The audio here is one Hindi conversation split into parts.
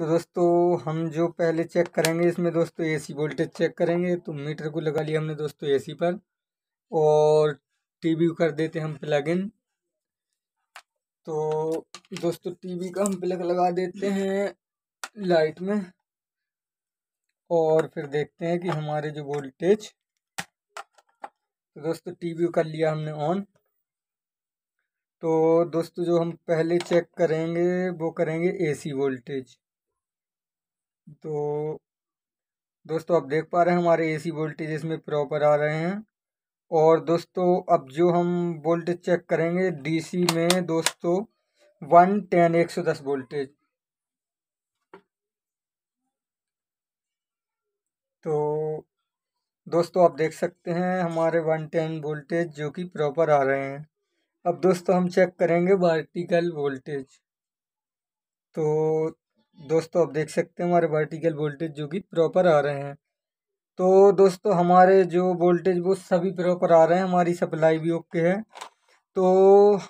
तो दोस्तों हम जो पहले चेक करेंगे इसमें दोस्तों एसी वोल्टेज चेक करेंगे तो मीटर को लगा लिया हमने दोस्तों एसी पर और टीवी कर देते हम प्लग इन तो दोस्तों टीवी का हम प्लग लगा देते हैं लाइट में और फिर देखते हैं कि हमारे जो वोल्टेज तो दोस्तों टीवी कर लिया हमने ऑन तो दोस्तों जो हम पहले चेक करेंगे वो करेंगे एसी वोल्टेज तो दोस्तों आप देख पा रहे हैं हमारे एसी वोल्टेज इसमें प्रॉपर आ रहे हैं और दोस्तों अब जो हम वोल्टेज चेक करेंगे डीसी में दोस्तों वन टेन एक सौ दस वोल्टेज तो दोस्तों आप देख सकते हैं हमारे वन टेन वोल्टेज जो कि प्रॉपर आ रहे हैं अब दोस्तों हम चेक करेंगे वर्टिकल वोल्टेज तो दोस्तों आप देख सकते हैं हमारे वर्टिकल वोल्टेज जो कि प्रॉपर आ रहे हैं तो दोस्तों हमारे जो वोल्टेज वो सभी प्रॉपर आ रहे हैं हमारी सप्लाई भी ओके है तो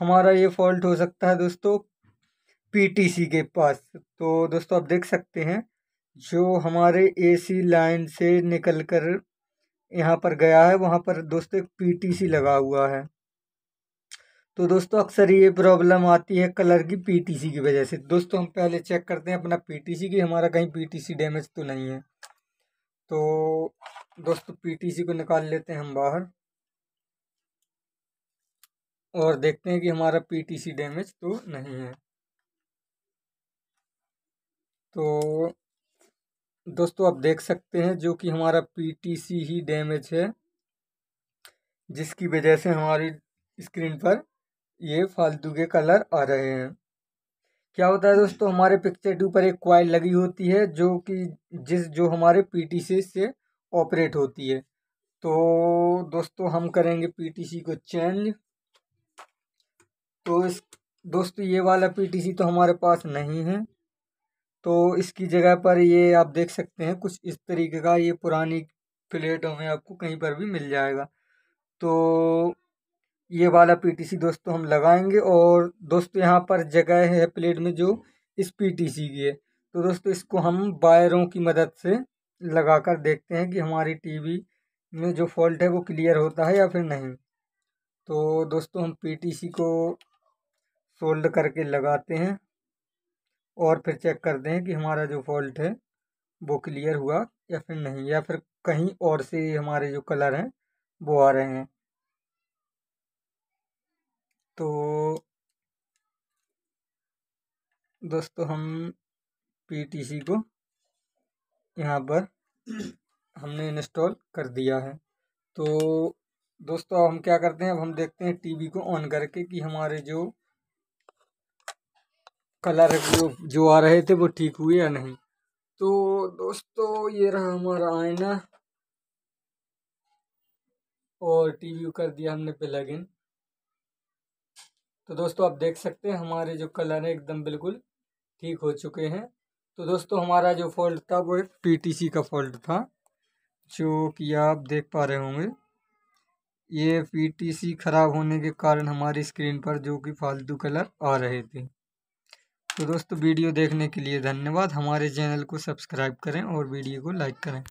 हमारा ये फॉल्ट हो सकता है दोस्तों पीटीसी के पास तो दोस्तों आप देख सकते हैं जो हमारे एसी लाइन से निकल कर यहाँ पर गया है वहाँ पर दोस्तों एक पी लगा हुआ है तो दोस्तों अक्सर ये प्रॉब्लम आती है कलर की पीटीसी की वजह से दोस्तों हम पहले चेक करते हैं अपना पीटीसी की हमारा कहीं पीटीसी डैमेज तो नहीं है तो दोस्तों पीटीसी को निकाल लेते हैं हम बाहर और देखते हैं कि हमारा पीटीसी डैमेज तो नहीं है तो दोस्तों आप देख सकते हैं जो कि हमारा पीटीसी ही डैमेज है जिसकी वजह से हमारी स्क्रीन पर ये फालतू के कलर आ रहे हैं क्या होता है दोस्तों हमारे पिक्चर ट्यूब पर एक क्वाइल लगी होती है जो कि जिस जो हमारे पीटीसी से ऑपरेट होती है तो दोस्तों हम करेंगे पीटीसी को चेंज तो इस दोस्तों ये वाला पीटीसी तो हमारे पास नहीं है तो इसकी जगह पर ये आप देख सकते हैं कुछ इस तरीके का ये पुरानी प्लेट हमें आपको कहीं पर भी मिल जाएगा तो ये वाला पीटीसी दोस्तों हम लगाएंगे और दोस्तों यहाँ पर जगह है प्लेट में जो इस पीटीसी की है तो दोस्तों इसको हम वायरों की मदद से लगा कर देखते हैं कि हमारी टीवी में जो फॉल्ट है वो क्लियर होता है या फिर नहीं तो दोस्तों हम पीटीसी को सोल्ड करके लगाते हैं और फिर चेक करते हैं कि हमारा जो फॉल्ट है वो क्लियर हुआ या फिर नहीं या फिर कहीं और से हमारे जो कलर हैं वो आ रहे हैं तो दोस्तों हम पीटीसी को यहाँ पर हमने इंस्टॉल कर दिया है तो दोस्तों अब हम क्या करते हैं अब हम देखते हैं टीवी को ऑन करके कि हमारे जो कलर जो जो आ रहे थे वो ठीक हुए या नहीं तो दोस्तों ये रहा हमारा आईना और टीवी कर दिया हमने प्लग इन तो दोस्तों आप देख सकते हैं हमारे जो कलर है एकदम बिल्कुल ठीक हो चुके हैं तो दोस्तों हमारा जो फॉल्ट था वो पीटीसी का फॉल्ट था जो कि आप देख पा रहे होंगे ये पीटीसी ख़राब होने के कारण हमारी स्क्रीन पर जो कि फालतू कलर आ रहे थे तो दोस्तों वीडियो देखने के लिए धन्यवाद हमारे चैनल को सब्सक्राइब करें और वीडियो को लाइक करें